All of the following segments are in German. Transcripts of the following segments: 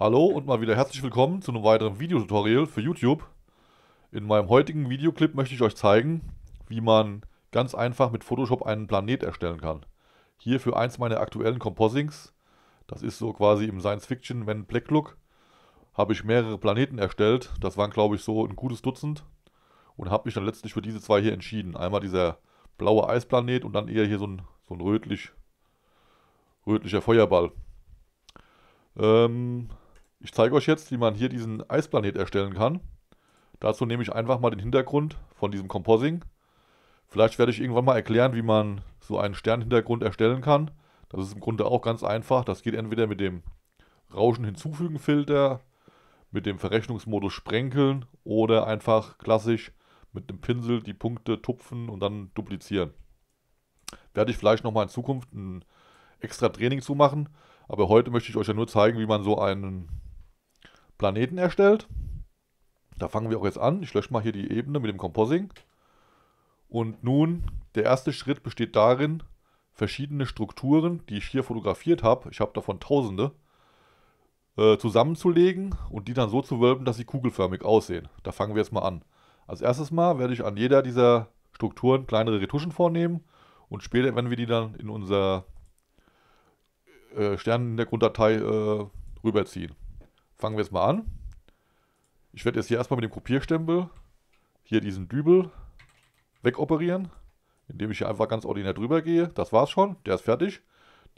Hallo und mal wieder herzlich willkommen zu einem weiteren Videotutorial für YouTube. In meinem heutigen Videoclip möchte ich euch zeigen, wie man ganz einfach mit Photoshop einen Planet erstellen kann. Hier für eins meiner aktuellen Composings, das ist so quasi im Science-Fiction Man Black Look, habe ich mehrere Planeten erstellt, das waren glaube ich so ein gutes Dutzend und habe mich dann letztlich für diese zwei hier entschieden. Einmal dieser blaue Eisplanet und dann eher hier so ein, so ein rötlich, rötlicher Feuerball. Ähm, ich zeige euch jetzt, wie man hier diesen Eisplanet erstellen kann. Dazu nehme ich einfach mal den Hintergrund von diesem Composing. Vielleicht werde ich irgendwann mal erklären, wie man so einen Sternhintergrund erstellen kann. Das ist im Grunde auch ganz einfach. Das geht entweder mit dem Rauschen hinzufügen Filter, mit dem Verrechnungsmodus sprenkeln oder einfach klassisch mit dem Pinsel die Punkte tupfen und dann duplizieren. Werde ich vielleicht nochmal in Zukunft ein extra Training zu machen. Aber heute möchte ich euch ja nur zeigen, wie man so einen Planeten erstellt. Da fangen wir auch jetzt an. Ich lösche mal hier die Ebene mit dem Composing. Und nun, der erste Schritt besteht darin, verschiedene Strukturen, die ich hier fotografiert habe, ich habe davon tausende, äh, zusammenzulegen und die dann so zu wölben, dass sie kugelförmig aussehen. Da fangen wir jetzt mal an. Als erstes Mal werde ich an jeder dieser Strukturen kleinere Retuschen vornehmen und später, wenn wir die dann in unser äh, Sternenhintergrunddatei äh, rüberziehen fangen wir jetzt mal an. Ich werde jetzt hier erstmal mit dem Kopierstempel hier diesen Dübel wegoperieren, indem ich hier einfach ganz ordinär drüber gehe. Das war's schon, der ist fertig.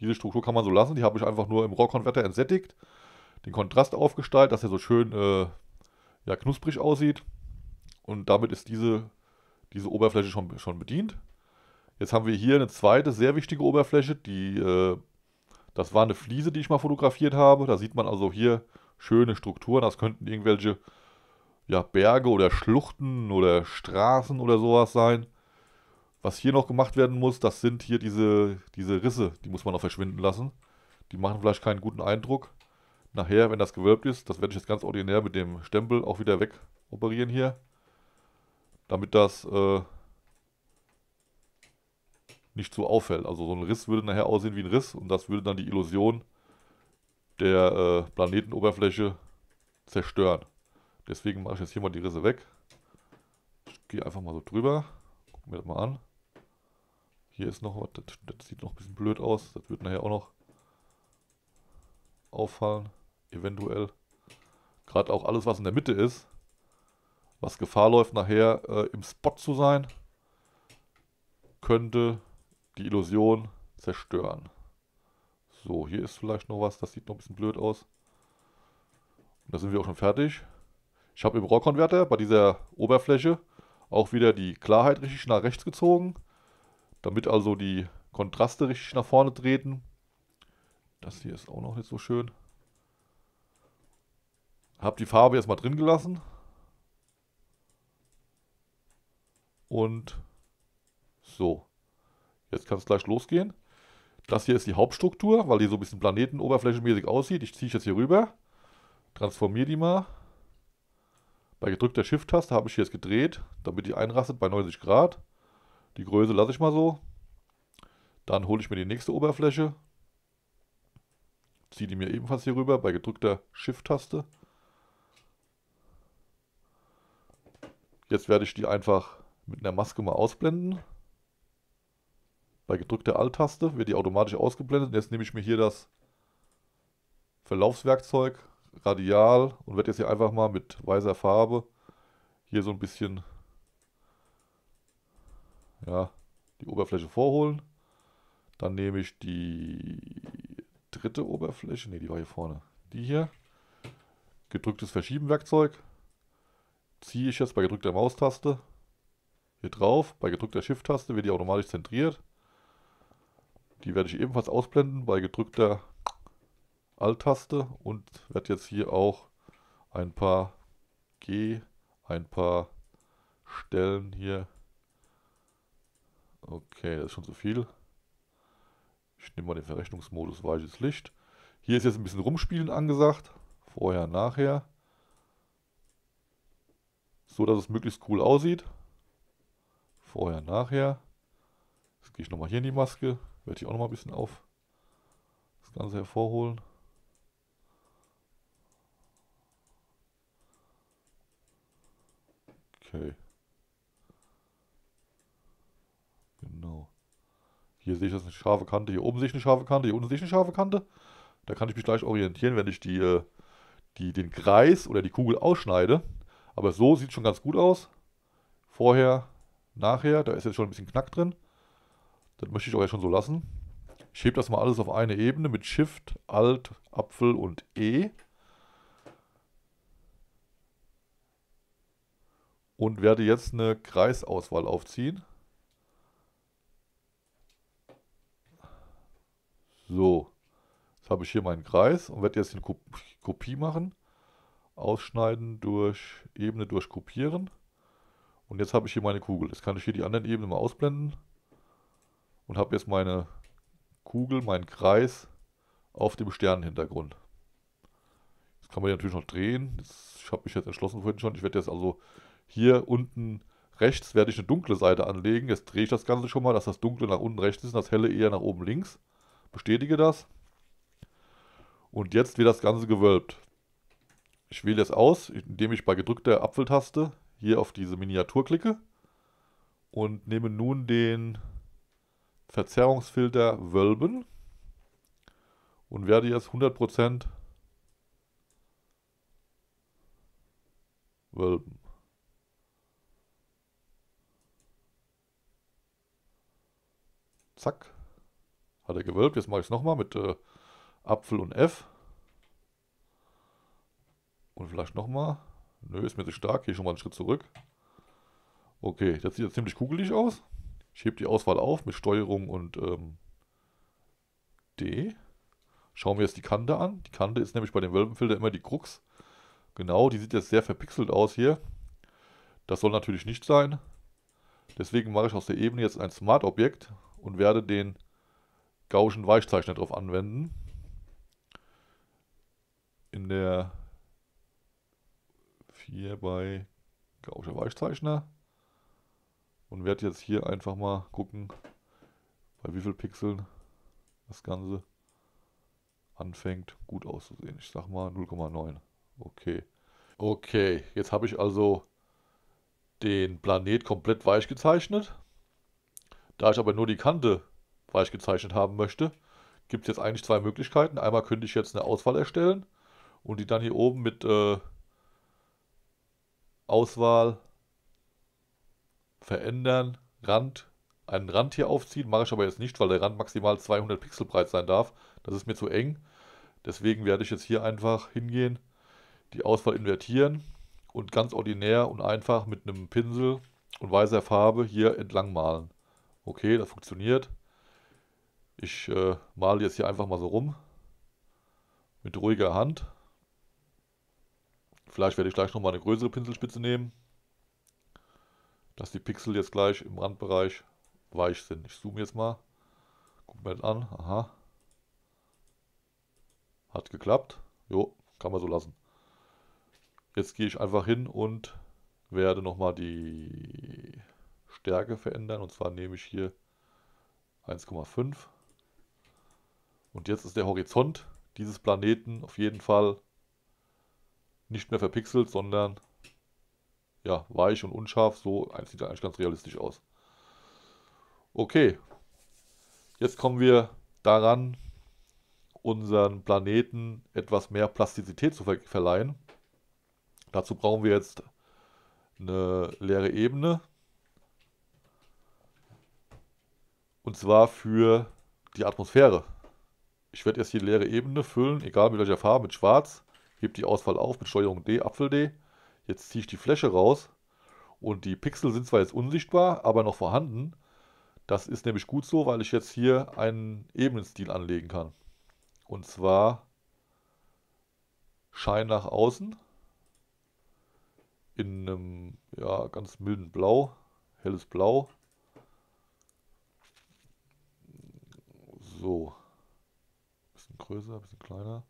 Diese Struktur kann man so lassen, die habe ich einfach nur im Rohrkonverter entsättigt, den Kontrast aufgestylt, dass er so schön äh, ja, knusprig aussieht. Und damit ist diese, diese Oberfläche schon, schon bedient. Jetzt haben wir hier eine zweite sehr wichtige Oberfläche, die, äh, das war eine Fliese, die ich mal fotografiert habe. Da sieht man also hier schöne Strukturen. Das könnten irgendwelche ja, Berge oder Schluchten oder Straßen oder sowas sein. Was hier noch gemacht werden muss, das sind hier diese, diese Risse. Die muss man noch verschwinden lassen. Die machen vielleicht keinen guten Eindruck. Nachher, wenn das gewölbt ist, das werde ich jetzt ganz ordinär mit dem Stempel auch wieder weg operieren hier. Damit das äh, nicht so auffällt. Also so ein Riss würde nachher aussehen wie ein Riss und das würde dann die Illusion der äh, Planetenoberfläche zerstören. Deswegen mache ich jetzt hier mal die Risse weg. Ich gehe einfach mal so drüber. Guck mir das mal an. Hier ist noch was. Das, das sieht noch ein bisschen blöd aus. Das wird nachher auch noch auffallen. Eventuell. Gerade auch alles, was in der Mitte ist. Was Gefahr läuft, nachher äh, im Spot zu sein, könnte die Illusion zerstören. So, hier ist vielleicht noch was, das sieht noch ein bisschen blöd aus. Und da sind wir auch schon fertig. Ich habe im Rohrkonverter bei dieser Oberfläche auch wieder die Klarheit richtig nach rechts gezogen, damit also die Kontraste richtig nach vorne treten. Das hier ist auch noch nicht so schön. Habe die Farbe erstmal drin gelassen. Und so. Jetzt kann es gleich losgehen. Das hier ist die Hauptstruktur, weil die so ein bisschen planetenoberflächenmäßig aussieht. Ich ziehe ich jetzt hier rüber, transformiere die mal. Bei gedrückter Shift-Taste habe ich hier jetzt gedreht, damit die einrastet bei 90 Grad. Die Größe lasse ich mal so. Dann hole ich mir die nächste Oberfläche, ziehe die mir ebenfalls hier rüber bei gedrückter Shift-Taste. Jetzt werde ich die einfach mit einer Maske mal ausblenden. Bei gedrückter Alt-Taste wird die automatisch ausgeblendet. Und jetzt nehme ich mir hier das Verlaufswerkzeug, Radial und werde jetzt hier einfach mal mit weißer Farbe hier so ein bisschen ja, die Oberfläche vorholen. Dann nehme ich die dritte Oberfläche, ne, die war hier vorne, die hier. Gedrücktes Verschieben-Werkzeug. Ziehe ich jetzt bei gedrückter Maustaste hier drauf. Bei gedrückter Shift-Taste wird die automatisch zentriert. Die werde ich ebenfalls ausblenden bei gedrückter Alt-Taste und werde jetzt hier auch ein paar G, ein paar Stellen hier. Okay, das ist schon zu viel. Ich nehme mal den Verrechnungsmodus weiches Licht. Hier ist jetzt ein bisschen Rumspielen angesagt. Vorher, nachher. So, dass es möglichst cool aussieht. Vorher, nachher. Jetzt gehe ich nochmal hier in die Maske. Werde ich auch nochmal ein bisschen auf das Ganze hervorholen. Okay. Genau. Hier sehe ich das eine scharfe Kante. Hier oben sehe ich eine scharfe Kante. Hier unten sehe ich eine scharfe Kante. Da kann ich mich gleich orientieren, wenn ich die, äh, die, den Kreis oder die Kugel ausschneide. Aber so sieht es schon ganz gut aus. Vorher, nachher. Da ist jetzt schon ein bisschen Knack drin. Das möchte ich auch ja schon so lassen. Ich hebe das mal alles auf eine Ebene mit Shift, Alt, Apfel und E. Und werde jetzt eine Kreisauswahl aufziehen. So, jetzt habe ich hier meinen Kreis und werde jetzt eine Kopie machen. Ausschneiden durch Ebene durch Kopieren. Und jetzt habe ich hier meine Kugel. Jetzt kann ich hier die anderen Ebenen mal ausblenden und habe jetzt meine Kugel, meinen Kreis auf dem Sternenhintergrund. Das kann man natürlich noch drehen. Das, ich habe mich jetzt entschlossen vorhin schon. Ich werde jetzt also hier unten rechts werde ich eine dunkle Seite anlegen. Jetzt drehe ich das Ganze schon mal, dass das dunkle nach unten rechts ist und das helle eher nach oben links. Bestätige das. Und jetzt wird das Ganze gewölbt. Ich wähle es aus, indem ich bei gedrückter Apfeltaste hier auf diese Miniatur klicke und nehme nun den Verzerrungsfilter wölben und werde jetzt 100% wölben. Zack. Hat er gewölbt. Jetzt mache ich es nochmal mit äh, Apfel und F. Und vielleicht nochmal. Nö, ist mir zu stark. Gehe schon mal einen Schritt zurück. Okay, das sieht jetzt ziemlich kugelig aus. Ich hebe die Auswahl auf mit Steuerung und ähm, D. Schauen wir jetzt die Kante an. Die Kante ist nämlich bei dem Wölbenfilter immer die Krux. Genau, die sieht jetzt sehr verpixelt aus hier. Das soll natürlich nicht sein. Deswegen mache ich aus der Ebene jetzt ein Smart-Objekt und werde den Gaußschen Weichzeichner drauf anwenden. In der 4 bei Gaußscher Weichzeichner und werde jetzt hier einfach mal gucken, bei wie viel Pixeln das Ganze anfängt gut auszusehen. Ich sag mal 0,9. Okay. Okay, jetzt habe ich also den Planet komplett weich gezeichnet. Da ich aber nur die Kante weich gezeichnet haben möchte, gibt es jetzt eigentlich zwei Möglichkeiten. Einmal könnte ich jetzt eine Auswahl erstellen und die dann hier oben mit äh, Auswahl verändern, Rand, einen Rand hier aufziehen. Mache ich aber jetzt nicht, weil der Rand maximal 200 Pixel breit sein darf. Das ist mir zu eng. Deswegen werde ich jetzt hier einfach hingehen, die Auswahl invertieren und ganz ordinär und einfach mit einem Pinsel und weißer Farbe hier entlang malen. Okay, das funktioniert. Ich äh, male jetzt hier einfach mal so rum. Mit ruhiger Hand. Vielleicht werde ich gleich nochmal eine größere Pinselspitze nehmen dass die Pixel jetzt gleich im Randbereich weich sind. Ich zoome jetzt mal. Guck mir das an. Aha. Hat geklappt. Jo, kann man so lassen. Jetzt gehe ich einfach hin und werde nochmal die Stärke verändern. Und zwar nehme ich hier 1,5. Und jetzt ist der Horizont dieses Planeten auf jeden Fall nicht mehr verpixelt, sondern ja, weich und unscharf. So sieht eigentlich ganz realistisch aus. Okay, jetzt kommen wir daran, unseren Planeten etwas mehr Plastizität zu ver verleihen. Dazu brauchen wir jetzt eine leere Ebene. Und zwar für die Atmosphäre. Ich werde jetzt die leere Ebene füllen, egal mit welcher Farbe, mit Schwarz. Hebt die Auswahl auf mit Steuerung D, Apfel D. Jetzt ziehe ich die Fläche raus und die Pixel sind zwar jetzt unsichtbar, aber noch vorhanden. Das ist nämlich gut so, weil ich jetzt hier einen Ebenenstil anlegen kann. Und zwar Schein nach außen in einem ja, ganz milden Blau, helles Blau. So, bisschen größer, bisschen kleiner.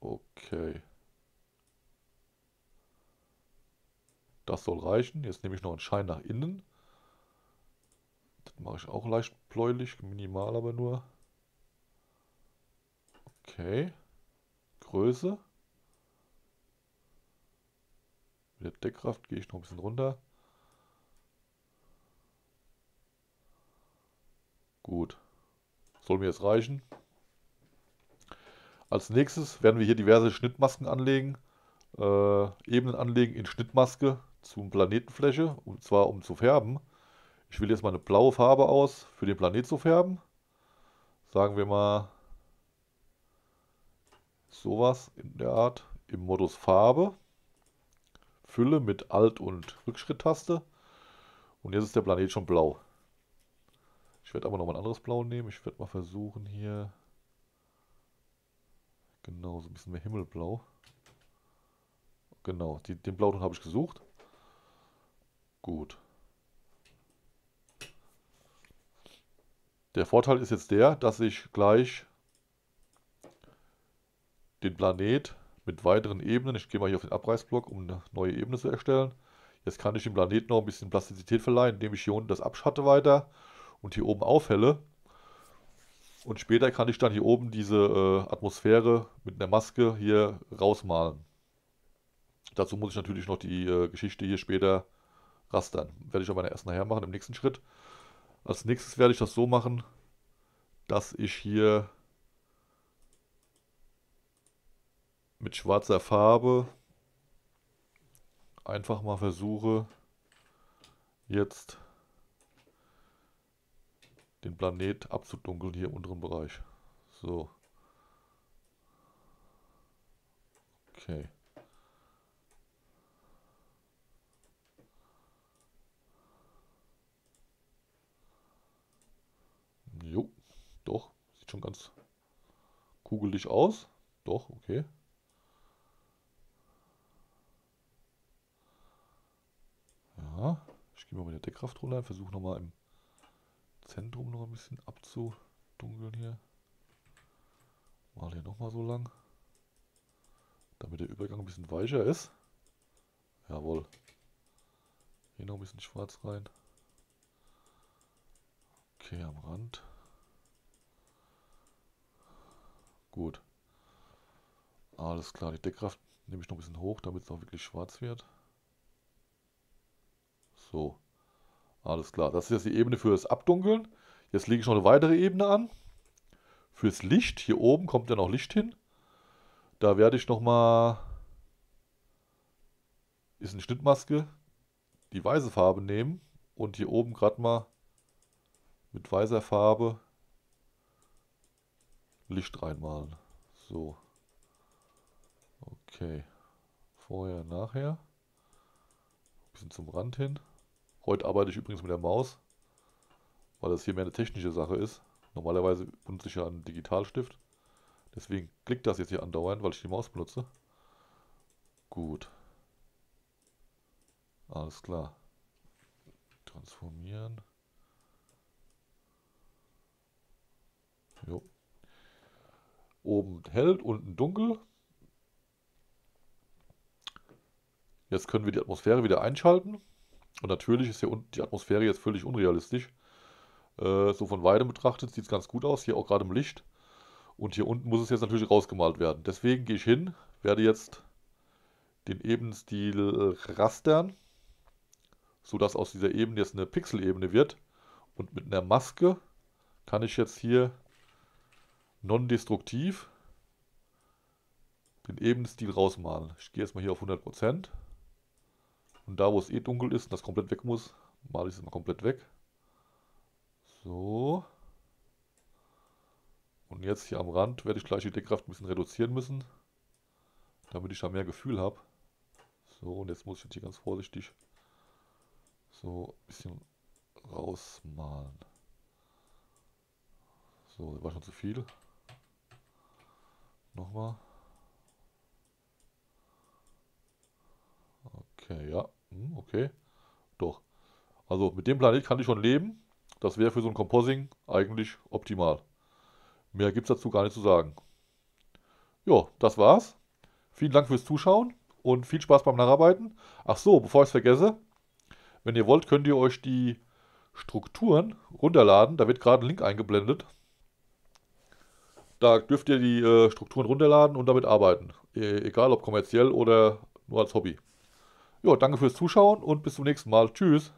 Okay. Das soll reichen. Jetzt nehme ich noch einen Schein nach innen. Das mache ich auch leicht bläulich, minimal aber nur. Okay. Größe. Mit der Deckkraft gehe ich noch ein bisschen runter. Gut. Soll mir jetzt reichen. Als nächstes werden wir hier diverse Schnittmasken anlegen. Äh, Ebenen anlegen in Schnittmaske zum Planetenfläche, und zwar um zu färben. Ich will jetzt mal eine blaue Farbe aus, für den Planet zu färben. Sagen wir mal sowas in der Art im Modus Farbe. Fülle mit Alt- und Rückschritttaste. Und jetzt ist der Planet schon blau. Ich werde aber noch mal ein anderes Blau nehmen. Ich werde mal versuchen hier... Genau, so ein bisschen mehr Himmelblau. Genau, die, den Blauton habe ich gesucht. Gut. Der Vorteil ist jetzt der, dass ich gleich den Planet mit weiteren Ebenen, ich gehe mal hier auf den Abreißblock, um eine neue Ebene zu erstellen. Jetzt kann ich dem Planet noch ein bisschen Plastizität verleihen, indem ich hier unten das abschatte weiter und hier oben aufhelle. Und später kann ich dann hier oben diese äh, Atmosphäre mit einer Maske hier rausmalen. Dazu muss ich natürlich noch die äh, Geschichte hier später rastern. Werde ich aber erst nachher machen, im nächsten Schritt. Als nächstes werde ich das so machen, dass ich hier mit schwarzer Farbe einfach mal versuche, jetzt den Planet abzudunkeln hier im unteren Bereich. So. Okay. Doch, sieht schon ganz kugelig aus. Doch, okay. Ja, ich gehe mal mit der Deckkraft runter. versuche nochmal im Zentrum noch ein bisschen abzudunkeln hier. Mal hier nochmal so lang. Damit der Übergang ein bisschen weicher ist. Jawohl. Hier noch ein bisschen schwarz rein. Okay, am Rand. Gut. Alles klar, die Deckkraft nehme ich noch ein bisschen hoch, damit es auch wirklich schwarz wird. So. Alles klar. Das ist jetzt die Ebene für das Abdunkeln. Jetzt lege ich noch eine weitere Ebene an. Fürs Licht. Hier oben kommt ja noch Licht hin. Da werde ich nochmal... Ist eine Schnittmaske. Die weiße Farbe nehmen. Und hier oben gerade mal mit weißer Farbe Licht reinmalen. So. Okay. Vorher, nachher. Ein bisschen zum Rand hin. Heute arbeite ich übrigens mit der Maus, weil das hier mehr eine technische Sache ist. Normalerweise benutze ich ja einen Digitalstift. Deswegen klickt das jetzt hier andauernd, weil ich die Maus benutze. Gut. Alles klar. Transformieren. Jo. Oben hell, unten dunkel. Jetzt können wir die Atmosphäre wieder einschalten. Und natürlich ist hier unten die Atmosphäre jetzt völlig unrealistisch. Äh, so von Weitem betrachtet sieht es ganz gut aus, hier auch gerade im Licht. Und hier unten muss es jetzt natürlich rausgemalt werden. Deswegen gehe ich hin, werde jetzt den Ebenstil rastern, sodass aus dieser Ebene jetzt eine Pixelebene wird. Und mit einer Maske kann ich jetzt hier non-destruktiv den ebenen Stil rausmalen. Ich gehe jetzt mal hier auf 100%. Und da, wo es eh dunkel ist und das komplett weg muss, male ich es mal komplett weg. So. Und jetzt hier am Rand werde ich gleich die Deckkraft ein bisschen reduzieren müssen, damit ich da mehr Gefühl habe. So, und jetzt muss ich jetzt hier ganz vorsichtig so ein bisschen rausmalen. So, das war schon zu viel. Nochmal. Okay, ja. Hm, okay. Doch. Also mit dem Planet kann ich schon leben. Das wäre für so ein Composing eigentlich optimal. Mehr gibt es dazu gar nicht zu sagen. Jo, das war's. Vielen Dank fürs Zuschauen und viel Spaß beim Nacharbeiten. Ach so, bevor ich es vergesse, wenn ihr wollt, könnt ihr euch die Strukturen runterladen. Da wird gerade ein Link eingeblendet. Da dürft ihr die äh, Strukturen runterladen und damit arbeiten. E egal ob kommerziell oder nur als Hobby. Ja, danke fürs Zuschauen und bis zum nächsten Mal. Tschüss.